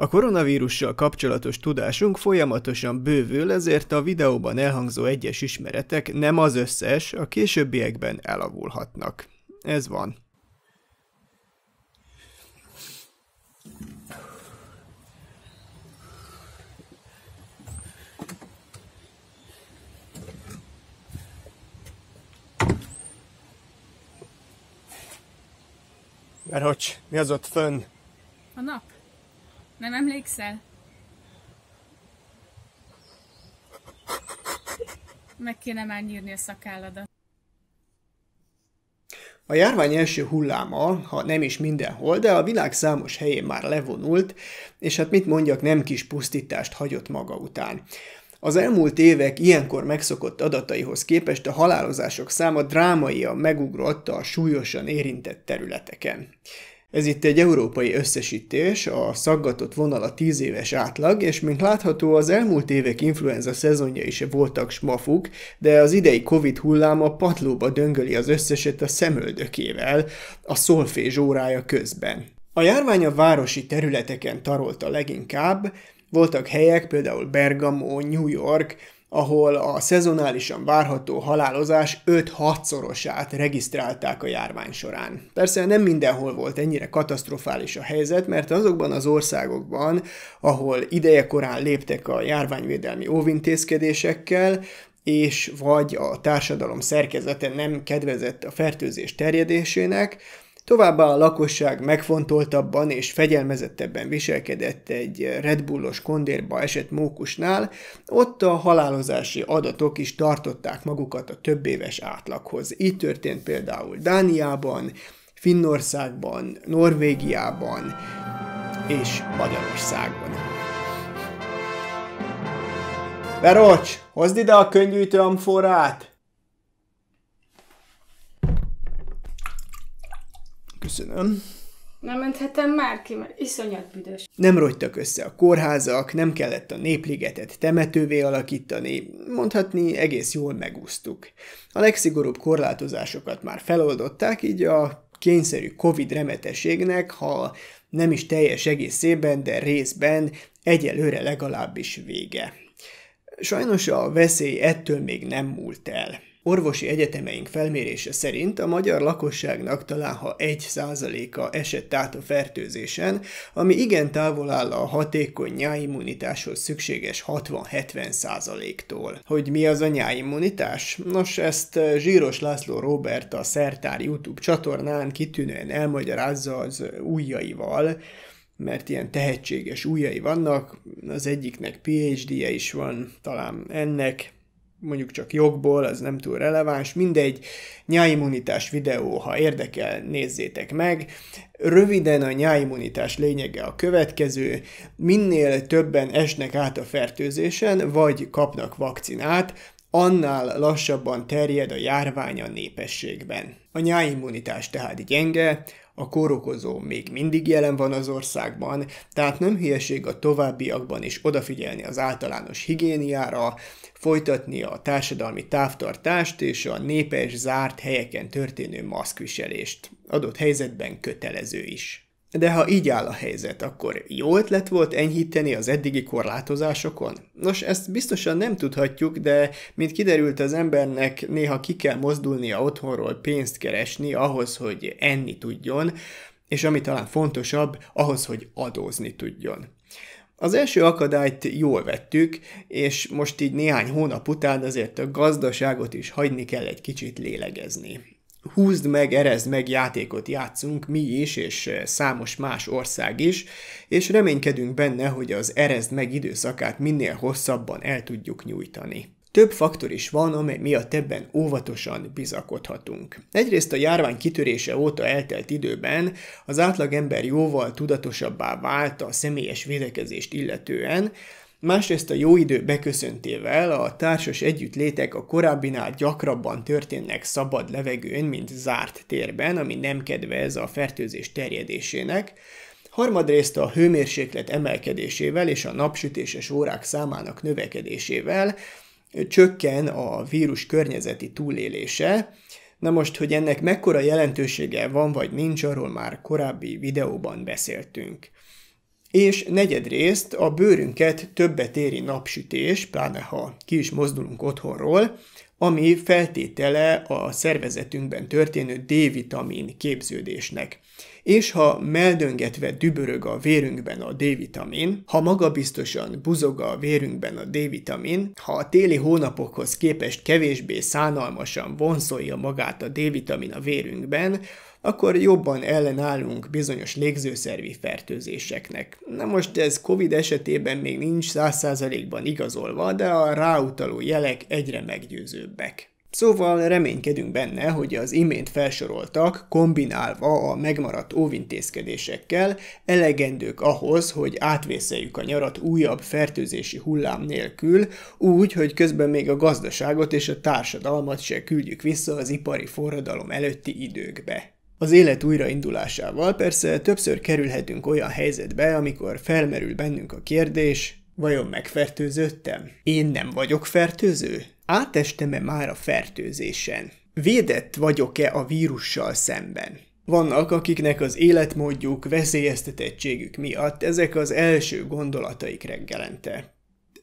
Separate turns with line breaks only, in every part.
A koronavírussal kapcsolatos tudásunk folyamatosan bővül, ezért a videóban elhangzó egyes ismeretek nem az összes, a későbbiekben elavulhatnak. Ez van. Mert hogy mi az ott fönn? A nap. Nem emlékszel? Meg kéne már nyírni a szakálladat. A járvány első hulláma, ha nem is mindenhol, de a világ számos helyén már levonult, és hát mit mondjak, nem kis pusztítást hagyott maga után. Az elmúlt évek ilyenkor megszokott adataihoz képest a halálozások száma drámaian megugrott a súlyosan érintett területeken. Ez itt egy európai összesítés, a szaggatott vonal a 10 éves átlag, és mint látható az elmúlt évek influenza szezonja is voltak smafuk, de az idei Covid hullám a patlóba döngöli az összeset a szemöldökével, a szolfés órája közben. A járvány a városi területeken tarolta leginkább, voltak helyek, például Bergamo, New York, ahol a szezonálisan várható halálozás 5-6-szorosát regisztrálták a járvány során. Persze nem mindenhol volt ennyire katasztrofális a helyzet, mert azokban az országokban, ahol ideje korán léptek a járványvédelmi óvintézkedésekkel, és vagy a társadalom szerkezete nem kedvezett a fertőzés terjedésének, Továbbá a lakosság megfontoltabban és fegyelmezettebben viselkedett egy Red Bullos kondérba esett mókusnál, ott a halálozási adatok is tartották magukat a többéves átlaghoz. Így történt például Dániában, Finnországban, Norvégiában és Magyarországon. Verocs, hozd ide a könyvgyűjtő amforát! Köszönöm. Nem menthetem már ki, mert iszonyat büdös. Nem rogytak össze a kórházak, nem kellett a népligetet temetővé alakítani, mondhatni egész jól megúsztuk. A legszigorúbb korlátozásokat már feloldották, így a kényszerű Covid remeteségnek, ha nem is teljes egészében, de részben egyelőre legalábbis vége. Sajnos a veszély ettől még nem múlt el. Orvosi egyetemeink felmérése szerint a magyar lakosságnak talán ha 1%-a esett át a fertőzésen, ami igen távol áll a hatékony nyáimmunitáshoz szükséges 60-70%-tól. Hogy mi az a nyáimmunitás? Nos, ezt eh, Zsíros László Robert a Szertár YouTube csatornán kitűnően elmagyarázza az ujjaival, mert ilyen tehetséges újai vannak, az egyiknek PhD-je is van, talán ennek, mondjuk csak jogból, az nem túl releváns, mindegy, nyáimmunitás videó, ha érdekel, nézzétek meg. Röviden a nyáimmunitás lényege a következő, minél többen esnek át a fertőzésen, vagy kapnak vakcinát, annál lassabban terjed a járvány a népességben. A nyáimmunitás tehát gyenge, a kórokozó még mindig jelen van az országban, tehát nem hülyeség a továbbiakban is odafigyelni az általános higiéniára, folytatni a társadalmi távtartást és a népes zárt helyeken történő maszkviselést, adott helyzetben kötelező is. De ha így áll a helyzet, akkor jó ötlet volt enyhíteni az eddigi korlátozásokon? Nos, ezt biztosan nem tudhatjuk, de mint kiderült az embernek néha ki kell mozdulnia otthonról pénzt keresni ahhoz, hogy enni tudjon, és ami talán fontosabb, ahhoz, hogy adózni tudjon. Az első akadályt jól vettük, és most így néhány hónap után azért a gazdaságot is hagyni kell egy kicsit lélegezni. Húzd meg, erezd meg játékot játszunk mi is, és eh, számos más ország is, és reménykedünk benne, hogy az erezd meg időszakát minél hosszabban el tudjuk nyújtani. Több faktor is van, amely miatt ebben óvatosan bizakodhatunk. Egyrészt a járvány kitörése óta eltelt időben az átlagember jóval tudatosabbá vált a személyes védekezést illetően, másrészt a jó idő beköszöntével a társas együttlétek a korábbinál gyakrabban történnek szabad levegőn, mint zárt térben, ami nem kedvez a fertőzés terjedésének, harmadrészt a hőmérséklet emelkedésével és a napsütéses órák számának növekedésével, csökken a vírus környezeti túlélése. Na most, hogy ennek mekkora jelentősége van vagy nincs, arról már korábbi videóban beszéltünk. És negyedrészt a bőrünket többet éri napsütés, pláne ha ki is mozdulunk otthonról, ami feltétele a szervezetünkben történő D-vitamin képződésnek. És ha meldöngetve dübörög a vérünkben a D-vitamin, ha magabiztosan buzog a vérünkben a D-vitamin, ha a téli hónapokhoz képest kevésbé szánalmasan vonszolja magát a D-vitamin a vérünkben, akkor jobban ellenállunk bizonyos légzőszervi fertőzéseknek. Na most ez COVID esetében még nincs 100%-ban igazolva, de a ráutaló jelek egyre meggyőzőbbek. Szóval reménykedünk benne, hogy az imént felsoroltak, kombinálva a megmaradt óvintézkedésekkel, elegendők ahhoz, hogy átvészeljük a nyarat újabb fertőzési hullám nélkül, úgy, hogy közben még a gazdaságot és a társadalmat se küldjük vissza az ipari forradalom előtti időkbe. Az élet újraindulásával persze többször kerülhetünk olyan helyzetbe, amikor felmerül bennünk a kérdés, vajon megfertőzöttem? Én nem vagyok fertőző? Átestem-e már a fertőzésen? Védett vagyok-e a vírussal szemben? Vannak, akiknek az életmódjuk, veszélyeztetettségük miatt ezek az első gondolataik reggelente.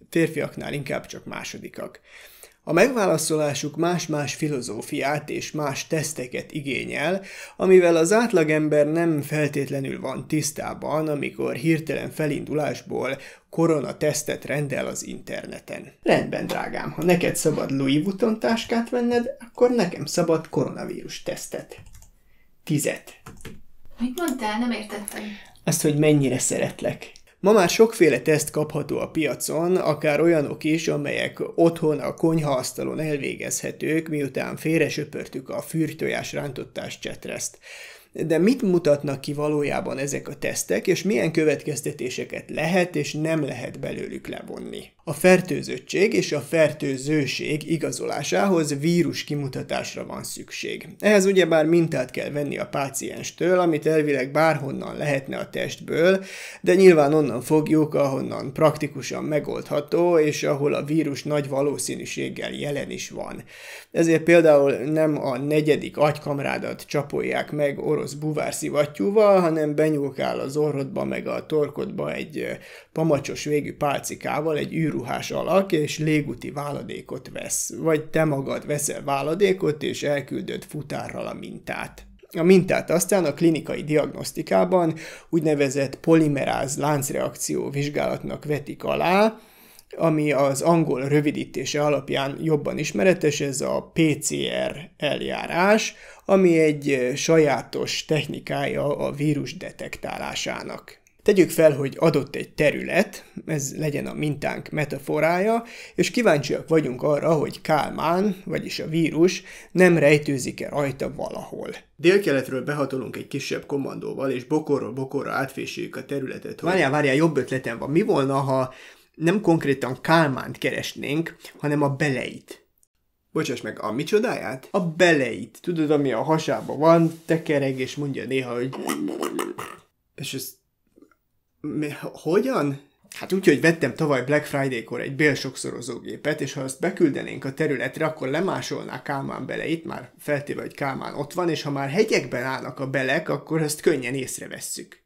Férfiaknál inkább csak másodikak. A megválaszolásuk más-más filozófiát és más teszteket igényel, amivel az átlagember nem feltétlenül van tisztában, amikor hirtelen felindulásból korona tesztet rendel az interneten. Rendben, drágám, ha neked szabad Louis Vuitton táskát venned, akkor nekem szabad koronavírus tesztet. Tizet. Mit mondtál? Nem értettem. Azt, hogy mennyire szeretlek. Ma már sokféle teszt kapható a piacon, akár olyanok is, amelyek otthon a konyhaasztalon elvégezhetők, miután félresöpörtük a fűrtojás rántottás csetreszt de mit mutatnak ki valójában ezek a tesztek, és milyen következtetéseket lehet és nem lehet belőlük levonni. A fertőzöttség és a fertőzőség igazolásához vírus kimutatásra van szükség. Ehhez ugyebár mintát kell venni a pácienstől, amit elvileg bárhonnan lehetne a testből, de nyilván onnan fogjuk, ahonnan praktikusan megoldható, és ahol a vírus nagy valószínűséggel jelen is van. Ezért például nem a negyedik agykamrádat csapolják meg orosz orosz buvárszivattyúval, hanem benyúlkál az orrodba meg a torkodba egy pamacsos végű pálcikával egy űruhás alak, és léguti váladékot vesz. Vagy te magad veszel váladékot, és elküldöd futárral a mintát. A mintát aztán a klinikai diagnosztikában úgynevezett polimeráz láncreakció vizsgálatnak vetik alá, ami az angol rövidítése alapján jobban ismeretes, ez a PCR eljárás, ami egy eh, sajátos technikája a vírus detektálásának. Tegyük fel, hogy adott egy terület, ez legyen a mintánk metaforája, és kíváncsiak vagyunk arra, hogy Kálmán, vagyis a vírus, nem rejtőzik-e rajta valahol. Délkeletről behatolunk egy kisebb kommandóval, és bokorról bokorra átfésüljük a területet. Hogy... Várjál, várjál, jobb ötletem van. Mi volna, ha nem konkrétan Kálmánt keresnénk, hanem a beleit. Bocsáss meg, a micsodáját? A beleit. Tudod, ami a hasába van, tekereg, és mondja néha, hogy... És ez... Mi, hogyan? Hát úgy, hogy vettem tavaly Black Friday-kor egy bélsokszorozógépet, és ha azt beküldenénk a területre, akkor lemásolná Kálmán beleit, már feltéve, hogy Kálmán ott van, és ha már hegyekben állnak a belek, akkor ezt könnyen észrevesszük.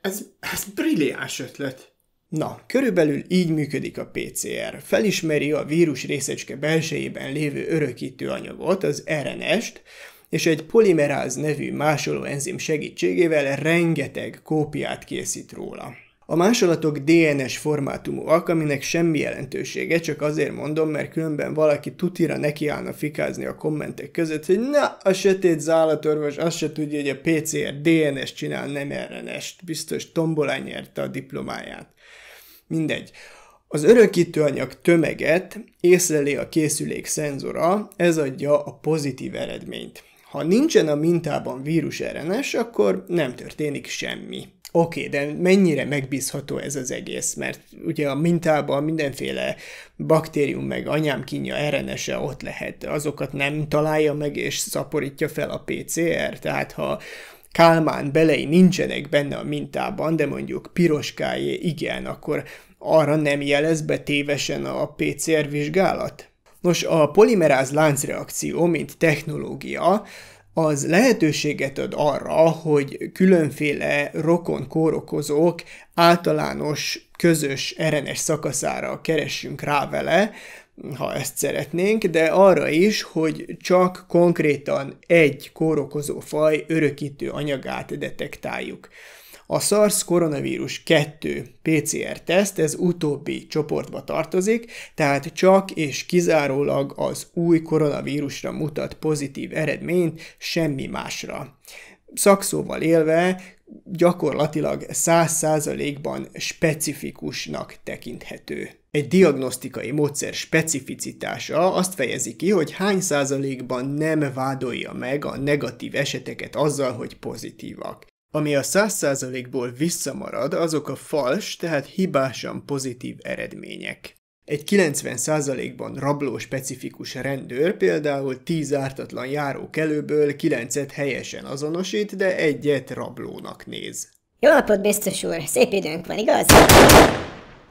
Ez, ez brilliáns ötlet. Na, körülbelül így működik a PCR. Felismeri a vírus részecske belsejében lévő örökítő anyagot, az RNS-t, és egy polimeráz nevű másoló enzim segítségével rengeteg kópiát készít róla. A másolatok DNS formátumúak, aminek semmi jelentősége, csak azért mondom, mert különben valaki tutira nekiállna fikázni a kommentek között, hogy na, a sötét zállatorvos azt se tudja, hogy a PCR DNS csinál, nem RNS-t. Biztos tombolán nyerte a diplomáját. Mindegy. Az örökítőanyag tömeget észleli a készülék szenzora, ez adja a pozitív eredményt. Ha nincsen a mintában vírus RNS, akkor nem történik semmi. Oké, okay, de mennyire megbízható ez az egész? Mert ugye a mintában mindenféle baktérium meg anyám erenese RNS-e ott lehet. Azokat nem találja meg és szaporítja fel a PCR. Tehát ha Kálmán belei nincsenek benne a mintában, de mondjuk piroskájé igen, akkor arra nem jelez be tévesen a PCR vizsgálat? Nos, a polimeráz láncreakció, mint technológia, az lehetőséget ad arra, hogy különféle rokon kórokozók általános, közös, erenes szakaszára keressünk rá vele, ha ezt szeretnénk, de arra is, hogy csak konkrétan egy kórokozó faj örökítő anyagát detektáljuk. A SARS koronavírus 2 PCR teszt ez utóbbi csoportba tartozik, tehát csak és kizárólag az új koronavírusra mutat pozitív eredményt, semmi másra. Szakszóval élve gyakorlatilag 100%-ban specifikusnak tekinthető. Egy diagnosztikai módszer specificitása azt fejezi ki, hogy hány százalékban nem vádolja meg a negatív eseteket azzal, hogy pozitívak. Ami a 100%-ból visszamarad, azok a fals, tehát hibásan pozitív eredmények. Egy 90%-ban rabló specifikus rendőr például 10 ártatlan járókelőből 9-et helyesen azonosít, de egyet rablónak néz. Jó napot, biztos úr! Szép időnk van, igaz?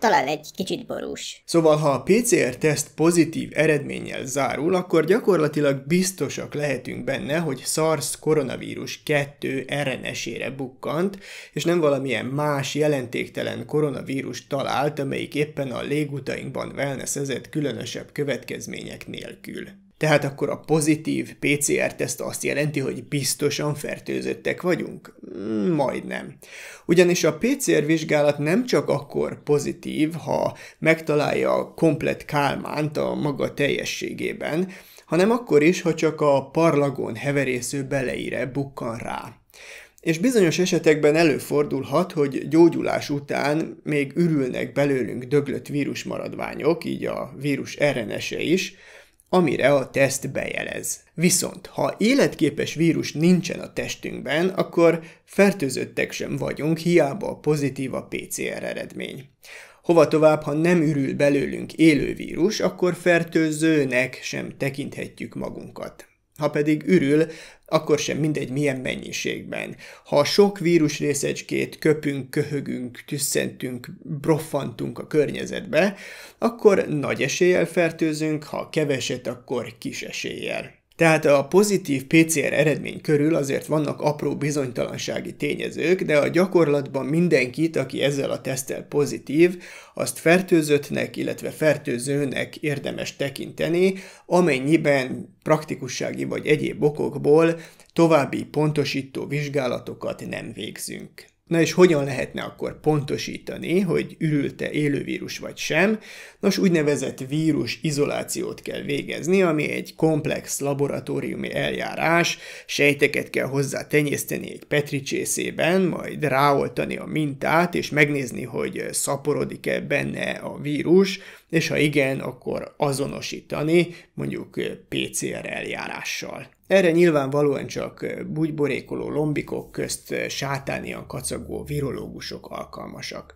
talán egy kicsit borús. Szóval, ha a PCR-teszt er pozitív eredménnyel zárul, akkor gyakorlatilag biztosak lehetünk benne, hogy SARS koronavírus 2 RNS-ére bukkant, és nem valamilyen más jelentéktelen koronavírus talált, amelyik éppen a légutainkban wellnessezett különösebb következmények nélkül. Tehát akkor a pozitív PCR-teszt azt jelenti, hogy biztosan fertőzöttek vagyunk? Mm, majdnem. Ugyanis a PCR vizsgálat nem csak akkor pozitív, ha megtalálja a komplet kálmánt a maga teljességében, hanem akkor is, ha csak a parlagon heverésző beleire bukkan rá és bizonyos esetekben előfordulhat, hogy gyógyulás után még ürülnek belőlünk döglött vírusmaradványok, így a vírus RNS-e is, amire a teszt bejelez. Viszont, ha életképes vírus nincsen a testünkben, akkor fertőzöttek sem vagyunk, hiába a pozitív a PCR eredmény. Hova tovább, ha nem ürül belőlünk élő vírus, akkor fertőzőnek sem tekinthetjük magunkat. Ha pedig ürül, akkor sem mindegy milyen mennyiségben. Ha sok vírusrészecskét köpünk, köhögünk, tüsszentünk, broffantunk a környezetbe, akkor nagy eséllyel fertőzünk, ha keveset, akkor kis eséllyel. Tehát a pozitív PCR eredmény körül azért vannak apró bizonytalansági tényezők, de a gyakorlatban mindenkit, aki ezzel a tesztel pozitív, azt fertőzöttnek, illetve fertőzőnek érdemes tekinteni, amennyiben praktikussági vagy egyéb okokból további pontosító vizsgálatokat nem végzünk. Na és hogyan lehetne akkor pontosítani, hogy ürülte élő vírus vagy sem? Nos, úgynevezett vírus izolációt kell végezni, ami egy komplex laboratóriumi eljárás, sejteket kell hozzá tenyészteni egy petricsészében, majd ráoltani a mintát, és megnézni, hogy szaporodik-e benne a vírus, és ha igen, akkor azonosítani, mondjuk PCR eljárással. Erre nyilvánvalóan csak bugyborékoló lombikok közt sátánian kacagó virológusok alkalmasak.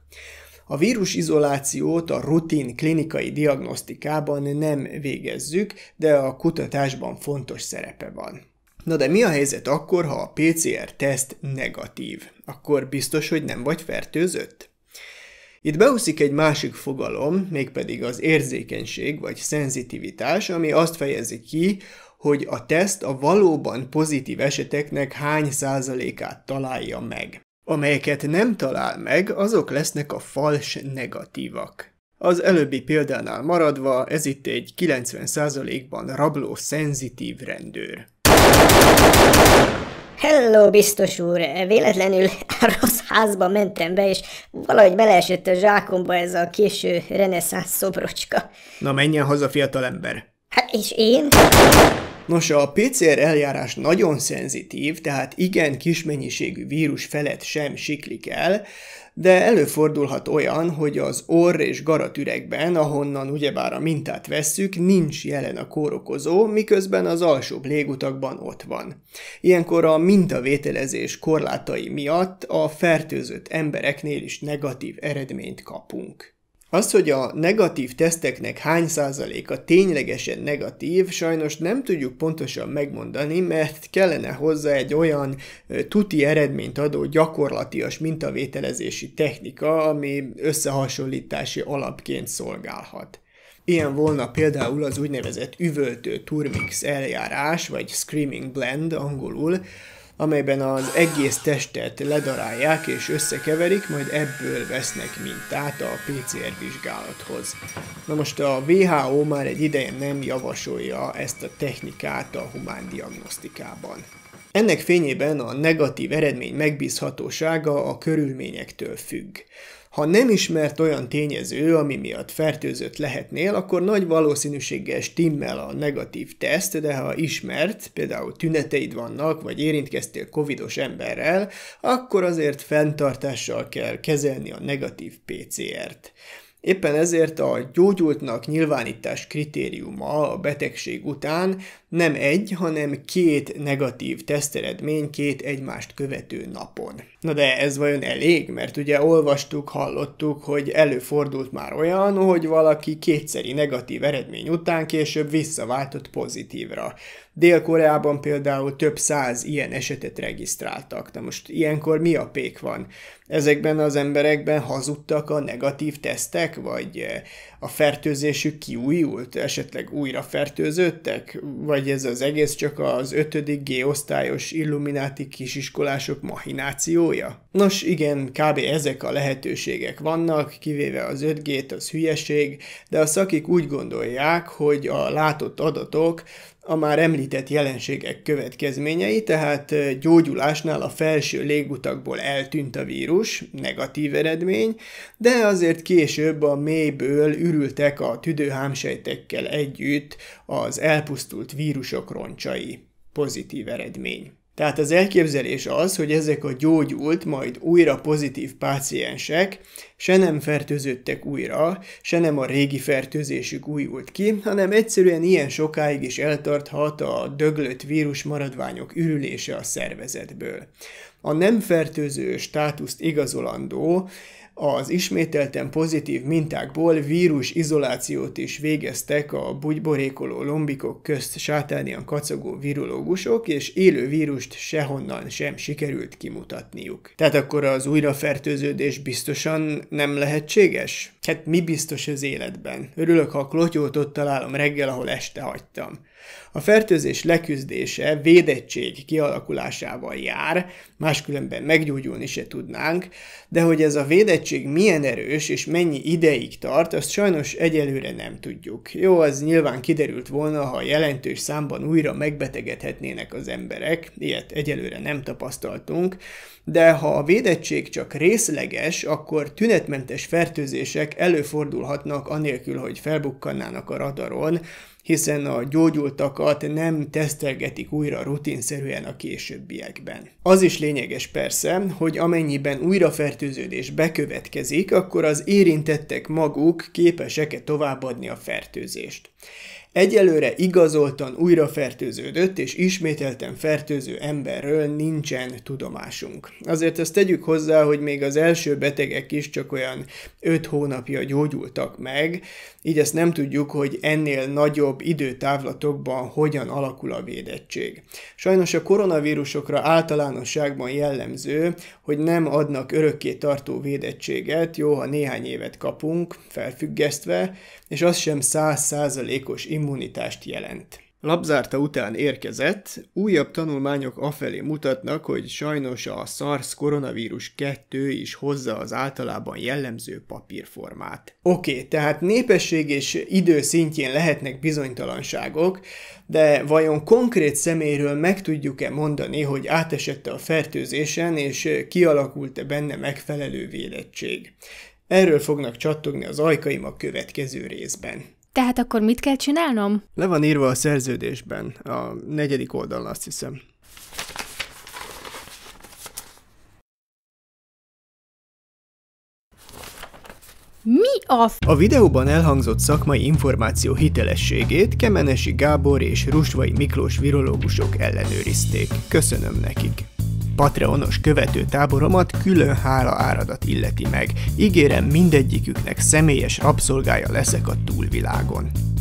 A vírusizolációt a rutin klinikai diagnosztikában nem végezzük, de a kutatásban fontos szerepe van. Na de mi a helyzet akkor, ha a PCR teszt negatív? Akkor biztos, hogy nem vagy fertőzött? Itt beúszik egy másik fogalom, mégpedig az érzékenység vagy szenzitivitás, ami azt fejezi ki, hogy a teszt a valóban pozitív eseteknek hány százalékát találja meg. Amelyeket nem talál meg, azok lesznek a fals negatívak. Az előbbi példánál maradva, ez itt egy 90%-ban rabló szenzitív rendőr. Hello, biztos úr! Véletlenül rossz házba mentem be, és valahogy beleesett a zsákomba ez a késő reneszánsz szobrocska. Na menjen haza, fiatalember! Hát és én? Nos, a PCR eljárás nagyon szenzitív, tehát igen kis mennyiségű vírus felett sem siklik el, de előfordulhat olyan, hogy az orr és garatüregben, ahonnan ugyebár a mintát vesszük, nincs jelen a kórokozó, miközben az alsóbb légutakban ott van. Ilyenkor a mintavételezés korlátai miatt a fertőzött embereknél is negatív eredményt kapunk. Az, hogy a negatív teszteknek hány százaléka ténylegesen negatív, sajnos nem tudjuk pontosan megmondani, mert kellene hozzá egy olyan tuti eredményt adó gyakorlatias mintavételezési technika, ami összehasonlítási alapként szolgálhat. Ilyen volna például az úgynevezett üvöltő turmix eljárás, vagy screaming blend angolul, amelyben az egész testet ledarálják és összekeverik, majd ebből vesznek mintát a PCR vizsgálathoz. Na most a WHO már egy ideje nem javasolja ezt a technikát a humán diagnosztikában. Ennek fényében a negatív eredmény megbízhatósága a körülményektől függ. Ha nem ismert olyan tényező, ami miatt fertőzött lehetnél, akkor nagy valószínűséggel stimmel a negatív teszt, de ha ismert, például tüneteid vannak, vagy érintkeztél covidos emberrel, akkor azért fenntartással kell kezelni a negatív PCR-t. Éppen ezért a gyógyultnak nyilvánítás kritériuma a betegség után nem egy, hanem két negatív teszteredmény két egymást követő napon. Na de ez vajon elég? Mert ugye olvastuk, hallottuk, hogy előfordult már olyan, hogy valaki kétszeri negatív eredmény után később visszaváltott pozitívra. Dél-Koreában például több száz ilyen esetet regisztráltak. Na most ilyenkor mi a pék van? Ezekben az emberekben hazudtak a negatív tesztek, vagy eh, a fertőzésük kiújult? Esetleg újra fertőződtek? Vagy ez az egész csak az ötödik G-osztályos illumináti kisiskolások mahinációja? Nos igen, kb. ezek a lehetőségek vannak, kivéve az 5G-t, az hülyeség, de a szakik úgy gondolják, hogy a látott adatok a már említett jelenségek következményei, tehát gyógyulásnál a felső légutakból eltűnt a vírus, negatív eredmény, de azért később a mélyből ürültek a tüdőhámsejtekkel együtt az elpusztult vírusok roncsai, pozitív eredmény. Tehát az elképzelés az, hogy ezek a gyógyult, majd újra pozitív páciensek se nem fertőződtek újra, se nem a régi fertőzésük újult ki, hanem egyszerűen ilyen sokáig is eltarthat a döglött vírus maradványok ürülése a szervezetből. A nem fertőző státuszt igazolandó az ismételten pozitív mintákból vírus izolációt is végeztek a bugyborékoló lombikok közt sátánian kacagó virológusok, és élő vírust sehonnan sem sikerült kimutatniuk. Tehát akkor az újrafertőződés biztosan nem lehetséges? Hát mi biztos az életben? Örülök, ha a klotyót ott találom reggel, ahol este hagytam. A fertőzés leküzdése védettség kialakulásával jár, máskülönben meggyógyulni se tudnánk, de hogy ez a védettség milyen erős és mennyi ideig tart, azt sajnos egyelőre nem tudjuk. Jó, az nyilván kiderült volna, ha jelentős számban újra megbetegedhetnének az emberek, ilyet egyelőre nem tapasztaltunk, de ha a védettség csak részleges, akkor tünetmentes fertőzések előfordulhatnak anélkül, hogy felbukkannának a radaron, hiszen a gyógyultakat nem tesztelgetik újra rutinszerűen a későbbiekben. Az is lényeges persze, hogy amennyiben újrafertőződés bekövetkezik, akkor az érintettek maguk képesek-e továbbadni a fertőzést. Egyelőre igazoltan újra fertőződött és ismételten fertőző emberről nincsen tudomásunk. Azért ezt tegyük hozzá, hogy még az első betegek is csak olyan 5 hónapja gyógyultak meg, így ezt nem tudjuk, hogy ennél nagyobb időtávlatokban hogyan alakul a védettség. Sajnos a koronavírusokra általánosságban jellemző, hogy nem adnak örökké tartó védettséget, jó, ha néhány évet kapunk, felfüggesztve, és az sem 100%-os immunizáció immunitást jelent. Labzárta után érkezett, újabb tanulmányok afelé mutatnak, hogy sajnos a SARS koronavírus 2 is hozza az általában jellemző papírformát. Oké, okay, tehát népesség és idő szintjén lehetnek bizonytalanságok, de vajon konkrét szeméről meg tudjuk-e mondani, hogy átesette a fertőzésen és kialakult-e benne megfelelő védettség? Erről fognak csattogni az ajkaim a következő részben. Tehát akkor mit kell csinálnom? Le van írva a szerződésben, a negyedik oldalon azt hiszem. Mi a f... A videóban elhangzott szakmai információ hitelességét Kemenesi Gábor és Rusvai Miklós virológusok ellenőrizték. Köszönöm nekik. Patreonos követő táboromat külön hála áradat illeti meg. Ígérem mindegyiküknek személyes rabszolgája leszek a túlvilágon.